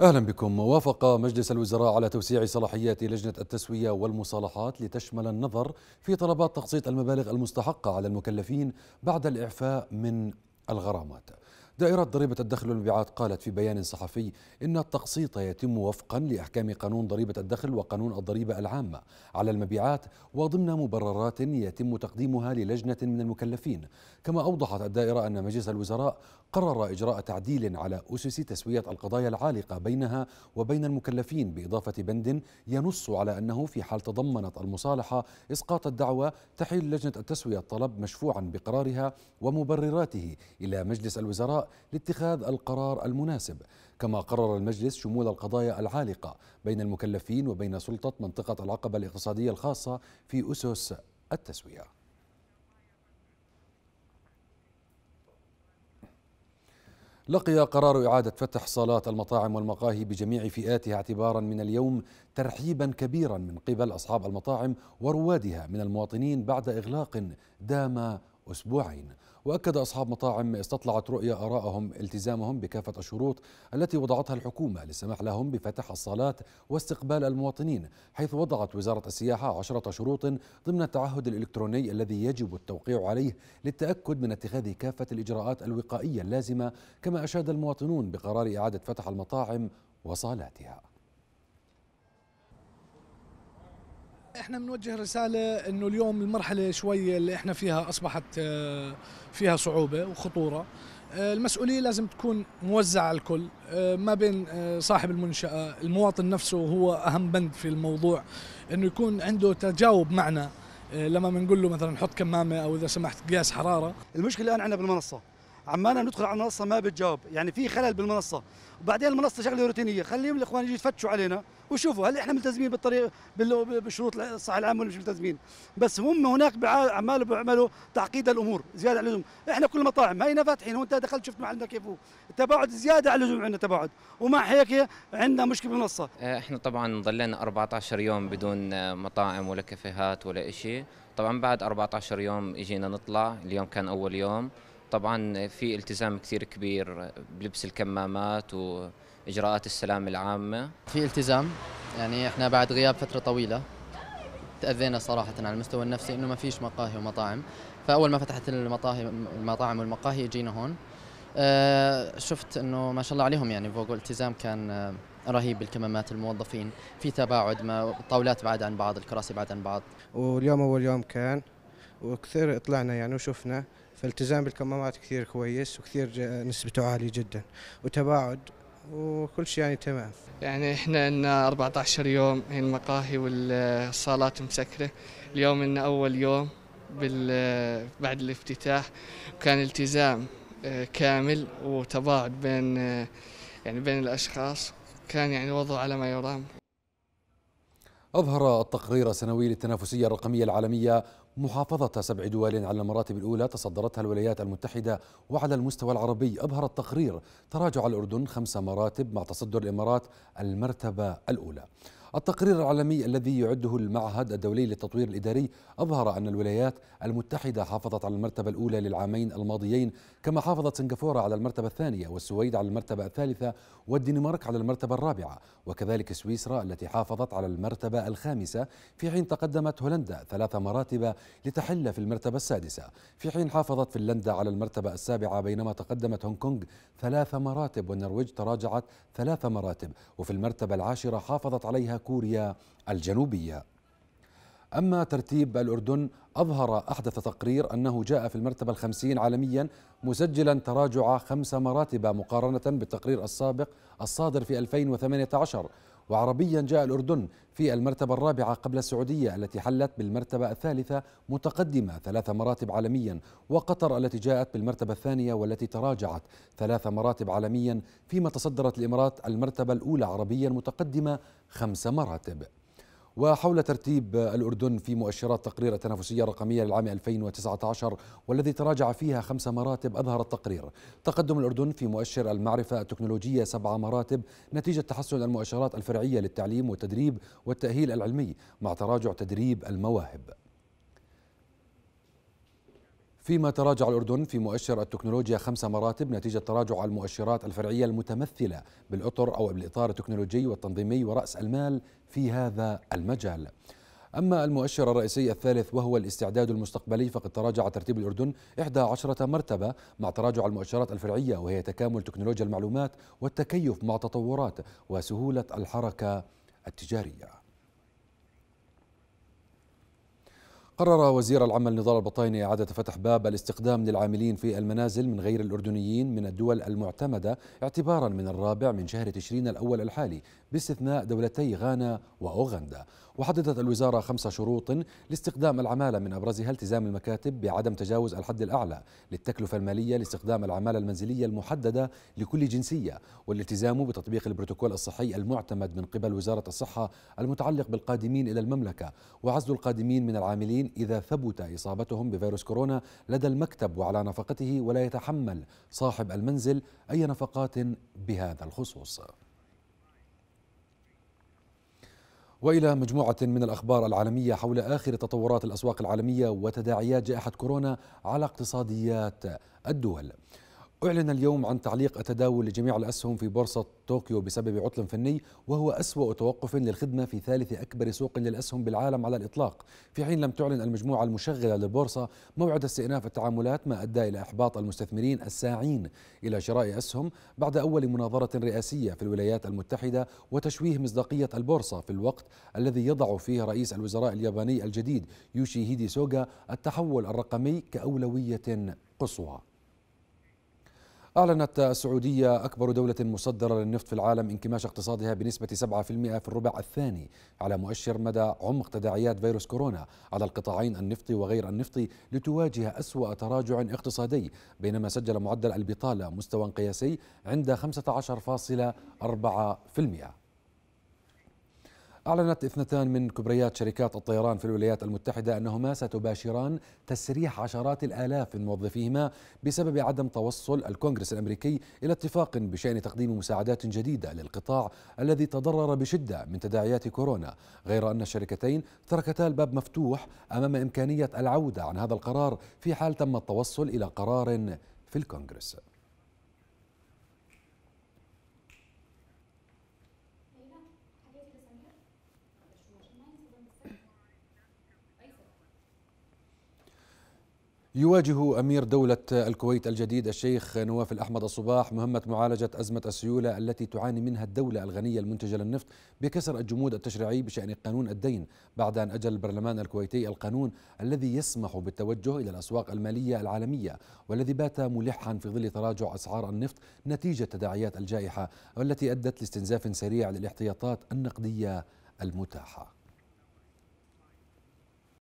أهلا بكم وافق مجلس الوزراء على توسيع صلاحيات لجنة التسوية والمصالحات لتشمل النظر في طلبات تقسيط المبالغ المستحقة على المكلفين بعد الإعفاء من الغرامات دائرة ضريبة الدخل والمبيعات قالت في بيان صحفي إن التقسيط يتم وفقا لأحكام قانون ضريبة الدخل وقانون الضريبة العامة على المبيعات وضمن مبررات يتم تقديمها للجنة من المكلفين كما أوضحت الدائرة أن مجلس الوزراء قرر إجراء تعديل على أسس تسوية القضايا العالقة بينها وبين المكلفين بإضافة بند ينص على أنه في حال تضمنت المصالحة إسقاط الدعوة تحيل لجنة التسوية الطلب مشفوعا بقرارها ومبرراته إلى مجلس الوزراء لاتخاذ القرار المناسب كما قرر المجلس شمول القضايا العالقة بين المكلفين وبين سلطة منطقة العقبة الاقتصادية الخاصة في أسس التسوية لقي قرار إعادة فتح صالات المطاعم والمقاهي بجميع فئاتها اعتبارا من اليوم ترحيبا كبيرا من قبل أصحاب المطاعم وروادها من المواطنين بعد إغلاق دام أسبوعين واكد اصحاب مطاعم استطلعت رؤيه ارائهم التزامهم بكافه الشروط التي وضعتها الحكومه للسماح لهم بفتح الصالات واستقبال المواطنين حيث وضعت وزاره السياحه عشره شروط ضمن التعهد الالكتروني الذي يجب التوقيع عليه للتاكد من اتخاذ كافه الاجراءات الوقائيه اللازمه كما اشاد المواطنون بقرار اعاده فتح المطاعم وصالاتها احنا بنوجه رساله انه اليوم المرحله شوي اللي احنا فيها اصبحت آه، فيها صعوبه وخطوره آه، المسؤوليه لازم تكون موزعه على الكل آه، ما بين صاحب المنشاه المواطن نفسه هو اهم بند في الموضوع انه يكون عنده تجاوب معنا لما بنقول له مثلا حط كمامه او اذا سمحت قياس حراره المشكله الان عندنا بالمنصه عمالنا ندخل على المنصه ما بتجاوب يعني في خلل بالمنصه وبعدين المنصه شغله روتينيه خليهم الاخوان يجوا يتفتشوا علينا وشوفوا هل احنا ملتزمين بالطريق بالشروط الصحه العامه ولا مش ملتزمين بس هم هناك عمال بيعملوا تعقيد الامور زياده على اللزوم احنا كل المطاعم هينا فاتحين وانت دخلت شفت محلنا كيف هو التباعد زياده على اللزوم عندنا تباعد ومع هيك عندنا مشكله بالمنصه آه، احنا طبعا ضلينا 14 يوم بدون مطاعم ولا كافيهات ولا شيء طبعا بعد 14 يوم اجينا نطلع اليوم كان اول يوم طبعا في التزام كثير كبير بلبس الكمامات واجراءات السلام العامه في التزام يعني احنا بعد غياب فتره طويله تاذينا صراحه على المستوى النفسي انه ما فيش مقاهي ومطاعم فاول ما فتحت المطاهي المطاعم والمقاهي جينا هون آه، شفت انه ما شاء الله عليهم يعني فوق التزام كان آه، رهيب بالكمامات الموظفين في تباعد ما الطاولات بعد عن بعض الكراسي بعد عن بعض واليوم اول يوم كان وكثير طلعنا يعني وشفنا فالتزام بالكمامات كثير كويس وكثير نسبته عاليه جدا وتباعد وكل شيء يعني تمام يعني احنا لنا 14 يوم هي المقاهي والصالات مسكره اليوم لنا اول يوم بال بعد الافتتاح كان التزام آه، كامل وتباعد بين آه، يعني بين الاشخاص كان يعني وضعه على ما يرام أظهر التقرير السنوي للتنافسية الرقمية العالمية محافظة سبع دول على المراتب الأولى تصدرتها الولايات المتحدة وعلى المستوى العربي أظهر التقرير تراجع الأردن خمس مراتب مع تصدر الإمارات المرتبة الأولى التقرير العالمي الذي يعده المعهد الدولي للتطوير الإداري أظهر أن الولايات المتحدة حافظت على المرتبة الأولى للعامين الماضيين كما حافظت سنغافورة على المرتبة الثانية والسويد على المرتبة الثالثة والدنمارك على المرتبة الرابعة وكذلك سويسرا التي حافظت على المرتبة الخامسة في حين تقدمت هولندا ثلاث مراتب لتحل في المرتبة السادسة في حين حافظت فنلندا على المرتبة السابعة بينما تقدمت هونغ كونغ ثلاث مراتب والنرويج تراجعت ثلاث مراتب وفي المرتبة العاشرة حافظت عليها كوريا الجنوبية أما ترتيب الأردن أظهر أحدث تقرير أنه جاء في المرتبة الخمسين عالميا مسجلا تراجع خمس مراتب مقارنة بالتقرير السابق الصادر في 2018 وعربيا جاء الأردن في المرتبة الرابعة قبل السعودية التي حلت بالمرتبة الثالثة متقدمة ثلاث مراتب عالميا وقطر التي جاءت بالمرتبة الثانية والتي تراجعت ثلاث مراتب عالميا فيما تصدرت الإمارات المرتبة الأولى عربيا متقدمة خمس مراتب وحول ترتيب الأردن في مؤشرات تقرير التنافسية الرقمية للعام 2019 والذي تراجع فيها خمس مراتب أظهر التقرير تقدم الأردن في مؤشر المعرفة التكنولوجية سبع مراتب نتيجة تحسن المؤشرات الفرعية للتعليم والتدريب والتأهيل العلمي مع تراجع تدريب المواهب فيما تراجع الأردن في مؤشر التكنولوجيا خمس مراتب نتيجة تراجع المؤشرات الفرعية المتمثلة بالأطر أو بالإطار التكنولوجي والتنظيمي ورأس المال في هذا المجال أما المؤشر الرئيسي الثالث وهو الاستعداد المستقبلي فقد تراجع ترتيب الأردن 11 مرتبة مع تراجع المؤشرات الفرعية وهي تكامل تكنولوجيا المعلومات والتكيف مع تطورات وسهولة الحركة التجارية قرر وزير العمل نضال البطيني إعادة فتح باب الاستقدام للعاملين في المنازل من غير الأردنيين من الدول المعتمدة اعتبارا من الرابع من شهر تشرين الأول الحالي باستثناء دولتي غانا وأوغندا وحددت الوزارة خمس شروط لاستقدام العمالة من أبرزها التزام المكاتب بعدم تجاوز الحد الأعلى للتكلفة المالية لاستخدام العمالة المنزلية المحددة لكل جنسية والالتزام بتطبيق البروتوكول الصحي المعتمد من قبل وزارة الصحة المتعلق بالقادمين إلى المملكة وعزل القادمين من العاملين المصابين إذا ثبت إصابتهم بفيروس كورونا لدى المكتب وعلى نفقته ولا يتحمل صاحب المنزل أي نفقات بهذا الخصوص والى مجموعه من الاخبار العالميه حول اخر تطورات الاسواق العالميه وتداعيات جائحه كورونا على اقتصاديات الدول. أعلن اليوم عن تعليق التداول لجميع الأسهم في بورصة طوكيو بسبب عطل فني وهو أسوأ توقف للخدمة في ثالث أكبر سوق للأسهم بالعالم على الإطلاق في حين لم تعلن المجموعة المشغلة للبورصة موعد استئناف التعاملات ما أدى إلى إحباط المستثمرين الساعين إلى شراء أسهم بعد أول مناظرة رئاسية في الولايات المتحدة وتشويه مصداقية البورصة في الوقت الذي يضع فيه رئيس الوزراء الياباني الجديد يوشي هيدي سوغا التحول الرقمي كأولوية قصوى أعلنت السعودية أكبر دولة مصدرة للنفط في العالم انكماش اقتصادها بنسبة 7% في الربع الثاني على مؤشر مدى عمق تداعيات فيروس كورونا على القطاعين النفطي وغير النفطي لتواجه أسوأ تراجع اقتصادي بينما سجل معدل البطالة مستوى قياسي عند 15.4% أعلنت اثنتان من كبريات شركات الطيران في الولايات المتحدة أنهما ستباشران تسريح عشرات الآلاف من موظفيهما بسبب عدم توصل الكونغرس الأمريكي إلى اتفاق بشأن تقديم مساعدات جديدة للقطاع الذي تضرر بشدة من تداعيات كورونا غير أن الشركتين تركتا الباب مفتوح أمام إمكانية العودة عن هذا القرار في حال تم التوصل إلى قرار في الكونغرس يواجه أمير دولة الكويت الجديد الشيخ نواف الأحمد الصباح مهمة معالجة أزمة السيولة التي تعاني منها الدولة الغنية المنتجة للنفط بكسر الجمود التشريعي بشأن قانون الدين بعد أن أجل البرلمان الكويتي القانون الذي يسمح بالتوجه إلى الأسواق المالية العالمية والذي بات ملحا في ظل تراجع أسعار النفط نتيجة تداعيات الجائحة والتي أدت لاستنزاف سريع للاحتياطات النقدية المتاحة